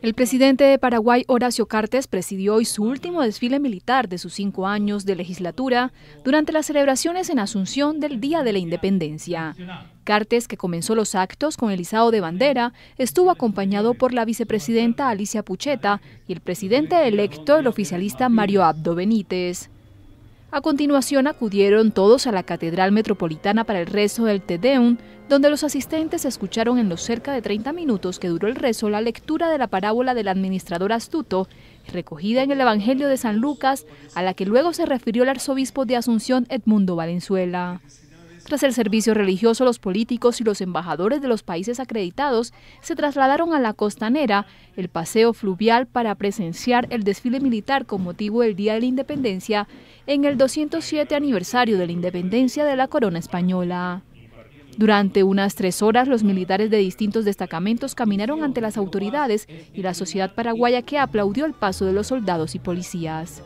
El presidente de Paraguay, Horacio Cartes, presidió hoy su último desfile militar de sus cinco años de legislatura durante las celebraciones en Asunción del Día de la Independencia. Cartes, que comenzó los actos con el izado de bandera, estuvo acompañado por la vicepresidenta Alicia Pucheta y el presidente electo, el oficialista Mario Abdo Benítez. A continuación acudieron todos a la Catedral Metropolitana para el rezo del Te Deum, donde los asistentes escucharon en los cerca de 30 minutos que duró el rezo la lectura de la parábola del administrador astuto, recogida en el Evangelio de San Lucas, a la que luego se refirió el arzobispo de Asunción Edmundo Valenzuela. Tras el servicio religioso, los políticos y los embajadores de los países acreditados se trasladaron a la costanera, el paseo fluvial, para presenciar el desfile militar con motivo del Día de la Independencia en el 207 aniversario de la independencia de la corona española. Durante unas tres horas, los militares de distintos destacamentos caminaron ante las autoridades y la sociedad paraguaya que aplaudió el paso de los soldados y policías.